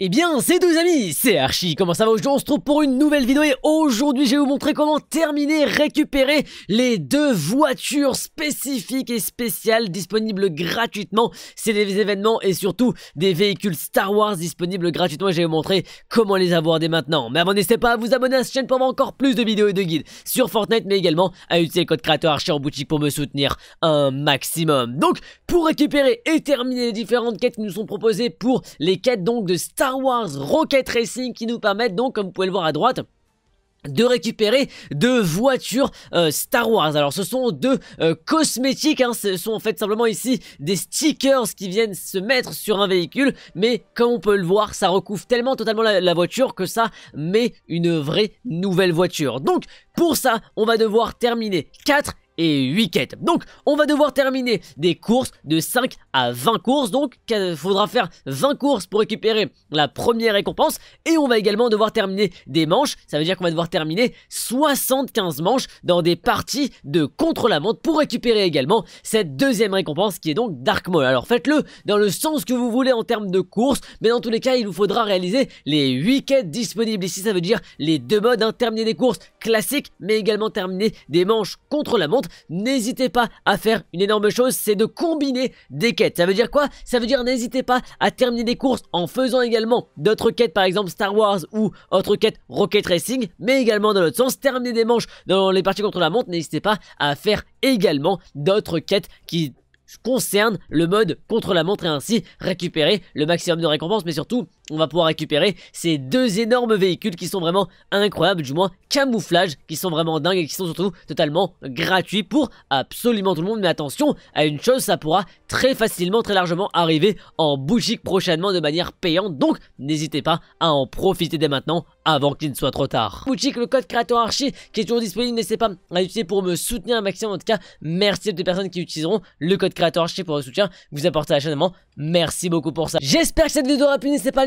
Eh bien, c'est tous amis, c'est Archie, comment ça va aujourd'hui On se trouve pour une nouvelle vidéo et aujourd'hui je vais vous montrer comment terminer, récupérer les deux voitures spécifiques et spéciales disponibles gratuitement. C'est des événements et surtout des véhicules Star Wars disponibles gratuitement je vais vous montrer comment les avoir dès maintenant. Mais avant n'hésitez pas à vous abonner à cette chaîne pour avoir encore plus de vidéos et de guides sur Fortnite mais également à utiliser le code créateur Archie en boutique pour me soutenir un maximum. Donc, pour récupérer et terminer les différentes quêtes qui nous sont proposées pour les quêtes donc de Star Star Wars Rocket Racing qui nous permettent donc, comme vous pouvez le voir à droite, de récupérer deux voitures euh, Star Wars. Alors ce sont deux euh, cosmétiques, hein. ce sont en fait simplement ici des stickers qui viennent se mettre sur un véhicule, mais comme on peut le voir, ça recouvre tellement totalement la, la voiture que ça met une vraie nouvelle voiture. Donc pour ça, on va devoir terminer 4 et 8 quêtes. Donc, on va devoir terminer des courses de 5 à 20 courses. Donc, il euh, faudra faire 20 courses pour récupérer la première récompense. Et on va également devoir terminer des manches. Ça veut dire qu'on va devoir terminer 75 manches dans des parties de contre-la-montre pour récupérer également cette deuxième récompense qui est donc Dark Mole. Alors, faites-le dans le sens que vous voulez en termes de courses. Mais dans tous les cas, il vous faudra réaliser les 8 quêtes disponibles ici. Ça veut dire les deux modes, hein, terminer des courses classique, mais également terminer des manches contre la montre. N'hésitez pas à faire une énorme chose, c'est de combiner des quêtes. Ça veut dire quoi Ça veut dire n'hésitez pas à terminer des courses en faisant également d'autres quêtes, par exemple Star Wars ou autre quête Rocket Racing, mais également dans l'autre sens, terminer des manches dans les parties contre la montre. N'hésitez pas à faire également d'autres quêtes qui concernent le mode contre la montre et ainsi récupérer le maximum de récompenses mais surtout on va pouvoir récupérer ces deux énormes véhicules qui sont vraiment incroyables, du moins camouflage, qui sont vraiment dingues et qui sont surtout totalement gratuits pour absolument tout le monde. Mais attention à une chose, ça pourra très facilement, très largement arriver en boutique prochainement de manière payante. Donc n'hésitez pas à en profiter dès maintenant avant qu'il ne soit trop tard. Boutique, le code créateur archi qui est toujours disponible, n'hésitez pas à l'utiliser pour me soutenir un maximum. En tout cas, merci à toutes les personnes qui utiliseront le code créateur archi pour le soutien que vous apportez à la chaîne. Merci beaucoup pour ça. J'espère que cette vidéo aura pu, n'hésitez pas à